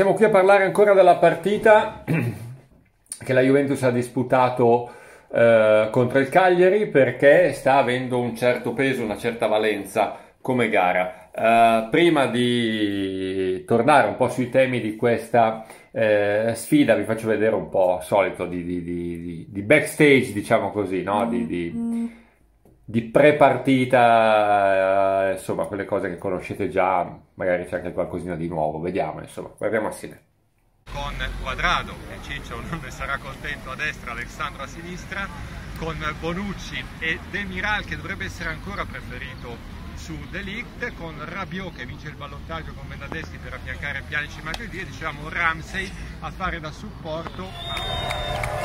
siamo qui a parlare ancora della partita che la Juventus ha disputato eh, contro il Cagliari perché sta avendo un certo peso, una certa valenza come gara. Eh, prima di tornare un po' sui temi di questa eh, sfida, vi faccio vedere un po' solito di, di, di, di backstage, diciamo così, no? di, mm, mm di pre-partita, eh, insomma, quelle cose che conoscete già, magari c'è anche qualcosina di nuovo, vediamo, insomma, guardiamo assieme. Con Quadrado, e Ciccio non ne sarà contento a destra, Alessandro a sinistra, con Bonucci e Demiral che dovrebbe essere ancora preferito su Delict, con Rabiot che vince il ballottaggio con Bernadeschi per affiancare Pianici e Matuidi e diciamo Ramsey a fare da supporto.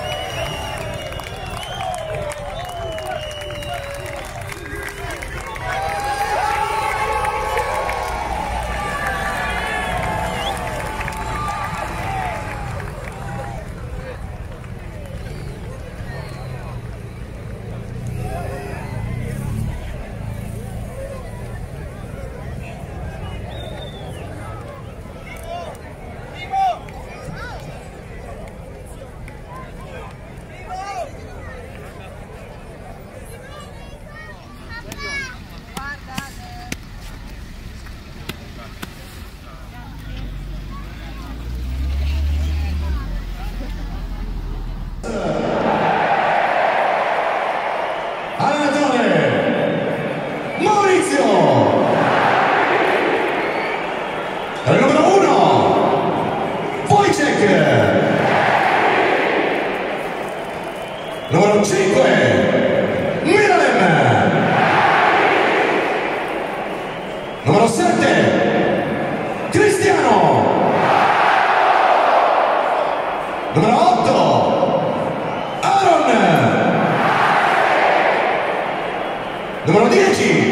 numero 8 Aaron numero 10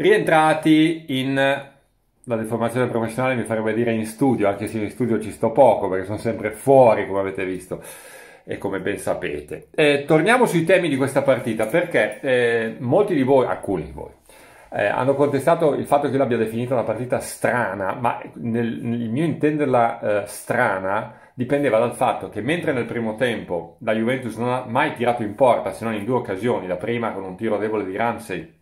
Rientrati in la deformazione professionale mi farebbe dire in studio, anche se in studio ci sto poco perché sono sempre fuori come avete visto e come ben sapete. Eh, torniamo sui temi di questa partita perché eh, molti di voi, alcuni di voi, eh, hanno contestato il fatto che io l'abbia definita una partita strana, ma nel, nel mio intenderla eh, strana dipendeva dal fatto che mentre nel primo tempo la Juventus non ha mai tirato in porta se non in due occasioni, la prima con un tiro debole di Ramsey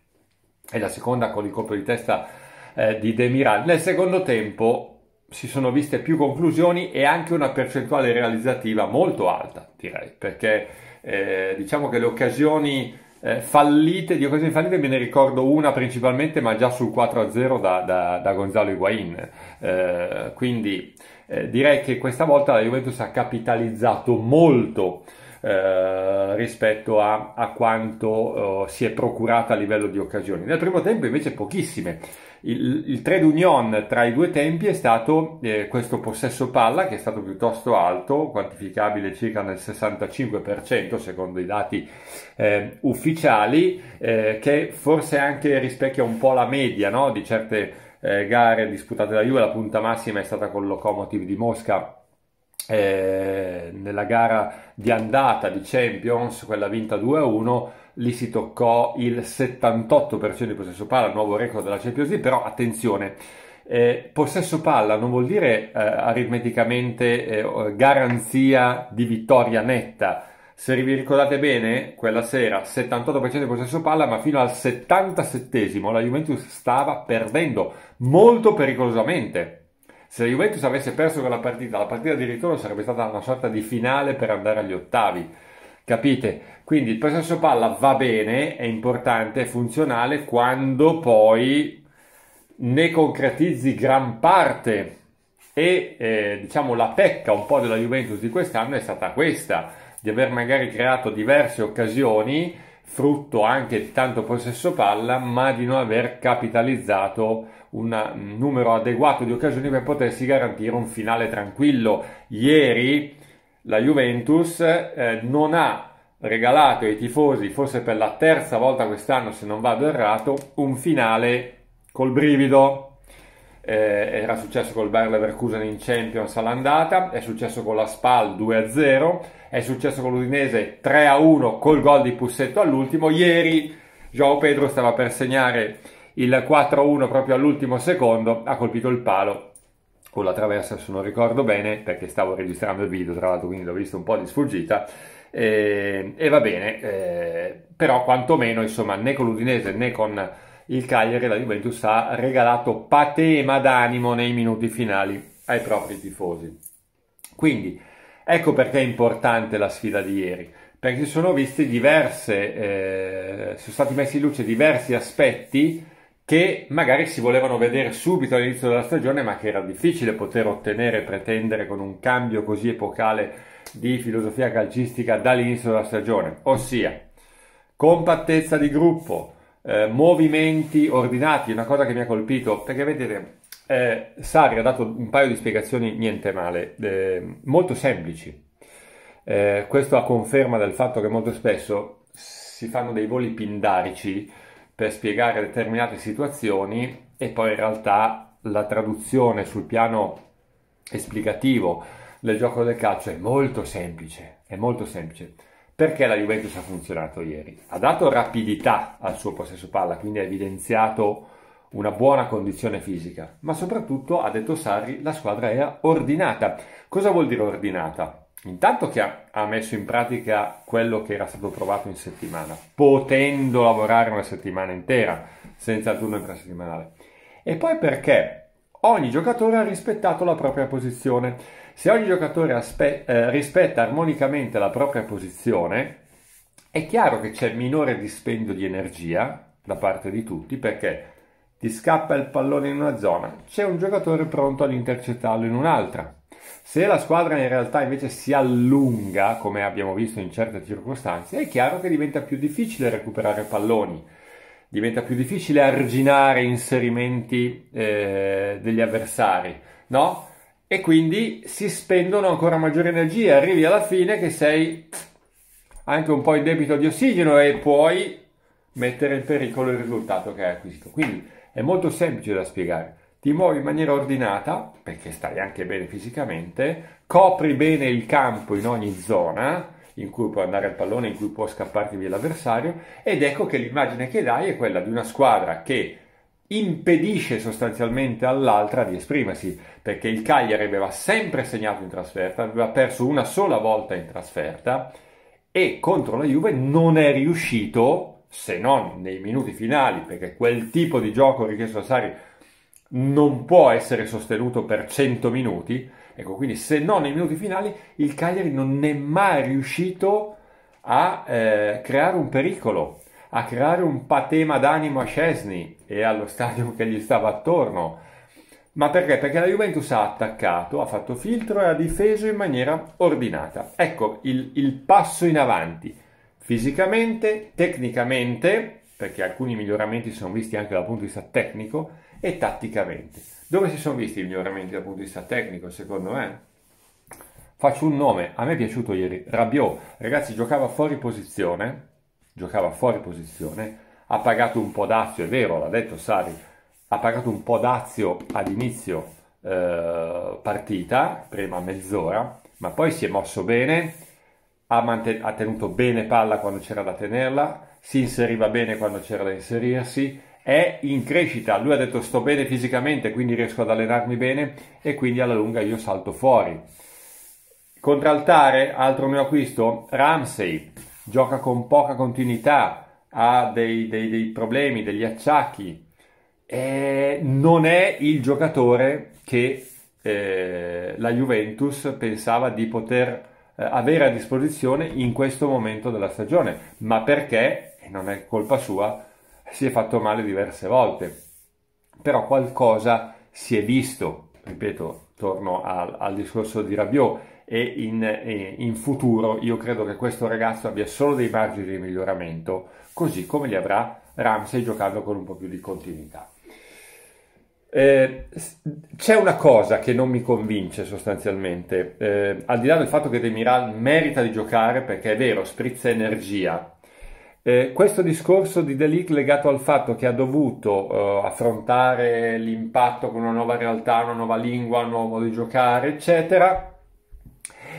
e la seconda con il colpo di testa eh, di Demiral. Nel secondo tempo si sono viste più conclusioni e anche una percentuale realizzativa molto alta, direi, perché eh, diciamo che le occasioni eh, fallite, di occasioni fallite me ne ricordo una principalmente, ma già sul 4-0 da, da, da Gonzalo Higuain. Eh, quindi eh, direi che questa volta la Juventus ha capitalizzato molto eh, rispetto a, a quanto eh, si è procurata a livello di occasioni. Nel primo tempo invece pochissime. Il, il trade union tra i due tempi è stato eh, questo possesso palla che è stato piuttosto alto, quantificabile circa nel 65% secondo i dati eh, ufficiali, eh, che forse anche rispecchia un po' la media no? di certe gare disputate da Juve. La punta massima è stata con il Lokomotiv di Mosca eh, nella gara di andata di Champions, quella vinta 2-1, lì si toccò il 78% di possesso palla, nuovo record della Champions League, però attenzione, eh, possesso palla non vuol dire eh, aritmeticamente eh, garanzia di vittoria netta, se vi ricordate bene, quella sera 78% di possesso palla, ma fino al 77 la Juventus stava perdendo molto pericolosamente. Se la Juventus avesse perso quella partita, la partita di ritorno sarebbe stata una sorta di finale per andare agli ottavi. Capite? Quindi il possesso palla va bene, è importante, è funzionale quando poi ne concretizzi gran parte e eh, diciamo la pecca un po' della Juventus di quest'anno è stata questa, di aver magari creato diverse occasioni frutto anche di tanto possesso palla, ma di non aver capitalizzato un numero adeguato di occasioni per potersi garantire un finale tranquillo. Ieri la Juventus eh, non ha regalato ai tifosi, forse per la terza volta quest'anno se non vado errato, un finale col brivido eh, era successo col Bayer Leverkusen in Champions all'andata, è successo con la Spal 2-0, è successo con l'Udinese 3-1 col gol di Pussetto all'ultimo. Ieri Joao Pedro stava per segnare il 4-1 proprio all'ultimo secondo, ha colpito il palo con la traversa, se non ricordo bene, perché stavo registrando il video, tra l'altro quindi l'ho visto un po' di sfuggita. E, eh, e va bene, eh, però quantomeno insomma né con l'Udinese né con il Cagliari, e la Juventus, ha regalato patema d'animo nei minuti finali ai propri tifosi. Quindi, ecco perché è importante la sfida di ieri, perché si sono visti diverse, eh, sono stati messi in luce diversi aspetti che magari si volevano vedere subito all'inizio della stagione, ma che era difficile poter ottenere e pretendere con un cambio così epocale di filosofia calcistica dall'inizio della stagione, ossia compattezza di gruppo, eh, movimenti ordinati, una cosa che mi ha colpito, perché vedete, eh, Sari ha dato un paio di spiegazioni niente male, eh, molto semplici. Eh, questo a conferma del fatto che molto spesso si fanno dei voli pindarici per spiegare determinate situazioni e poi in realtà la traduzione sul piano esplicativo del gioco del calcio è molto semplice, è molto semplice. Perché la Juventus ha funzionato ieri? Ha dato rapidità al suo possesso palla, quindi ha evidenziato una buona condizione fisica, ma soprattutto, ha detto Sarri, la squadra era ordinata. Cosa vuol dire ordinata? Intanto che ha messo in pratica quello che era stato provato in settimana, potendo lavorare una settimana intera senza turno intrasettimanale. E poi perché ogni giocatore ha rispettato la propria posizione. Se ogni giocatore aspe- eh, rispetta armonicamente la propria posizione, è chiaro che c'è minore dispendio di energia da parte di tutti perché ti scappa il pallone in una zona, c'è un giocatore pronto ad intercettarlo in un'altra. Se la squadra in realtà invece si allunga, come abbiamo visto in certe circostanze, è chiaro che diventa più difficile recuperare palloni diventa più difficile arginare inserimenti eh, degli avversari, no? E quindi si spendono ancora maggiori energie, arrivi alla fine che sei anche un po' in debito di ossigeno e puoi mettere in pericolo il risultato che hai acquisito. Quindi è molto semplice da spiegare. Ti muovi in maniera ordinata, perché stai anche bene fisicamente, copri bene il campo in ogni zona, in cui puoi andare al pallone, in cui può scapparti via l'avversario ed ecco che l'immagine che dai è quella di una squadra che impedisce sostanzialmente all'altra di esprimersi, perché il Cagliari aveva sempre segnato in trasferta, aveva perso una sola volta in trasferta e contro la Juve non è riuscito, se non nei minuti finali, perché quel tipo di gioco richiesto a Sari non può essere sostenuto per 100 minuti, Ecco, quindi se non nei minuti finali il Cagliari non è mai riuscito a eh, creare un pericolo, a creare un patema d'animo a Scesni e allo stadio che gli stava attorno. Ma perché? Perché la Juventus ha attaccato, ha fatto filtro e ha difeso in maniera ordinata. Ecco il, il passo in avanti, fisicamente, tecnicamente, perché alcuni miglioramenti sono visti anche dal punto di vista tecnico, e tatticamente. Dove si sono visti i miglioramenti dal punto di vista tecnico, secondo me? Faccio un nome, a me è piaciuto ieri, Rabiot, ragazzi giocava fuori posizione, giocava fuori posizione, ha pagato un po' d'azio, è vero, l'ha detto Sari, ha pagato un po' d'azio all'inizio eh, partita, prima mezz'ora, ma poi si è mosso bene, ha, manten- ha tenuto bene palla quando c'era da tenerla, si inseriva bene quando c'era da inserirsi, è in crescita, lui ha detto sto bene fisicamente, quindi riesco ad allenarmi bene e quindi alla lunga io salto fuori. Contraltare, altro mio acquisto, Ramsey, gioca con poca continuità, ha dei, dei, dei problemi, degli acciacchi, e non è il giocatore che eh, la Juventus pensava di poter eh, avere a disposizione in questo momento della stagione, ma perché, e non è colpa sua, si è fatto male diverse volte, però qualcosa si è visto, ripeto, torno al, al discorso di Rabiot, e in, in, futuro io credo che questo ragazzo abbia solo dei margini di miglioramento, così come li avrà Ramsey giocando con un po' più di continuità. Eh, c'è una cosa che non mi convince sostanzialmente, eh, al di là del fatto che De Miral merita di giocare perché è vero, sprizza energia, eh, questo discorso di Delic legato al fatto che ha dovuto eh, affrontare l'impatto con una nuova realtà, una nuova lingua, un nuovo modo di giocare, eccetera,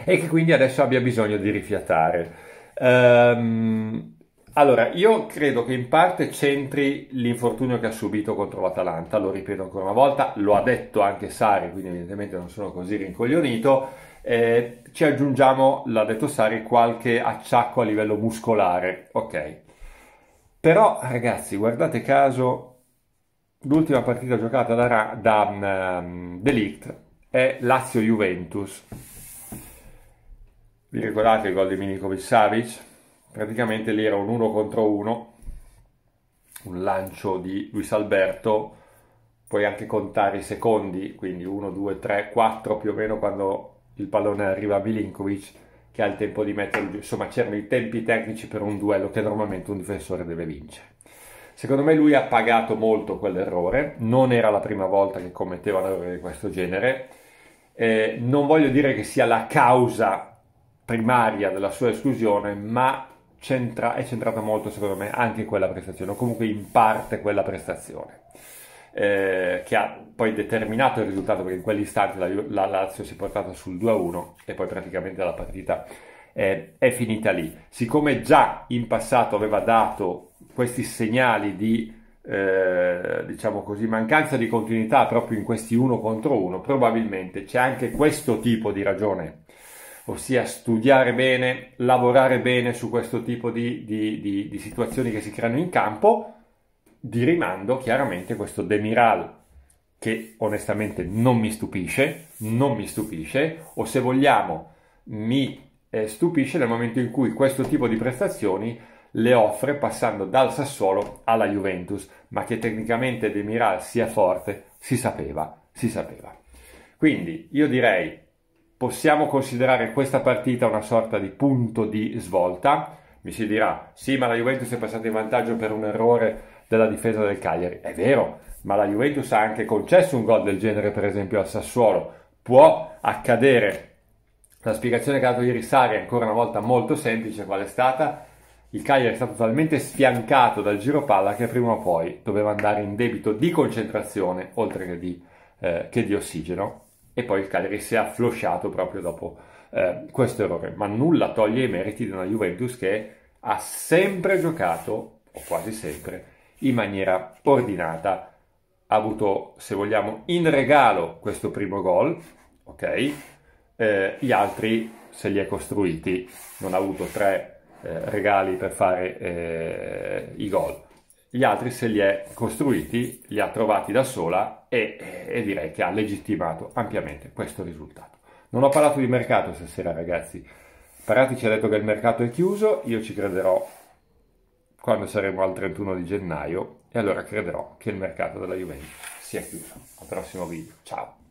e che quindi adesso abbia bisogno di rifiatare. Ehm, allora, io credo che in parte c'entri l'infortunio che ha subito contro l'Atalanta, lo ripeto ancora una volta, lo ha detto anche Sari, quindi evidentemente non sono così rincoglionito eh, ci aggiungiamo, l'ha detto Sari, qualche acciacco a livello muscolare, ok. Però ragazzi, guardate caso, l'ultima partita giocata da, da um, Delict è Lazio-Juventus. Vi ricordate il gol di Milinkovic Savic? Praticamente lì era un 1 contro 1, un lancio di Luis Alberto, puoi anche contare i secondi, quindi 1, 2, 3, 4 più o meno quando il pallone arriva a Milinkovic che ha il tempo di mettere, insomma c'erano i tempi tecnici per un duello che normalmente un difensore deve vincere. Secondo me lui ha pagato molto quell'errore, non era la prima volta che commetteva un errore di questo genere, eh, non voglio dire che sia la causa primaria della sua esclusione, ma centra- è centrata molto secondo me anche quella prestazione, o comunque in parte quella prestazione. Eh, che ha poi determinato il risultato perché in quell'istante la, la Lazio si è portata sul 2-1 e poi praticamente la partita eh, è finita lì. Siccome già in passato aveva dato questi segnali di eh, diciamo così, mancanza di continuità proprio in questi uno contro uno, probabilmente c'è anche questo tipo di ragione, ossia studiare bene, lavorare bene su questo tipo di, di, di, di situazioni che si creano in campo di rimando chiaramente questo Demiral che onestamente non mi stupisce, non mi stupisce, o se vogliamo mi eh, stupisce nel momento in cui questo tipo di prestazioni le offre passando dal Sassuolo alla Juventus, ma che tecnicamente Demiral sia forte si sapeva, si sapeva. Quindi io direi possiamo considerare questa partita una sorta di punto di svolta, mi si dirà sì ma la Juventus è passata in vantaggio per un errore della difesa del Cagliari. È vero, ma la Juventus ha anche concesso un gol del genere, per esempio, al Sassuolo. Può accadere. La spiegazione che ha dato ieri Sari è ancora una volta molto semplice, qual è stata? Il Cagliari è stato talmente sfiancato dal giro palla che prima o poi doveva andare in debito di concentrazione, oltre che di, eh, che di ossigeno. E poi il Cagliari si è afflosciato proprio dopo eh, questo errore. Ma nulla toglie i meriti di una Juventus che ha sempre giocato, o quasi sempre, in maniera ordinata. Ha avuto, se vogliamo, in regalo questo primo gol, ok? Eh, gli altri se li è costruiti, non ha avuto tre eh, regali per fare eh, i gol. Gli altri se li è costruiti, li ha trovati da sola e, e direi che ha legittimato ampiamente questo risultato. Non ho parlato di mercato stasera, ragazzi. Parati ci ha detto che il mercato è chiuso, io ci crederò quando saremo al 31 di gennaio e allora crederò che il mercato della Juventus sia chiuso. Al prossimo video, ciao!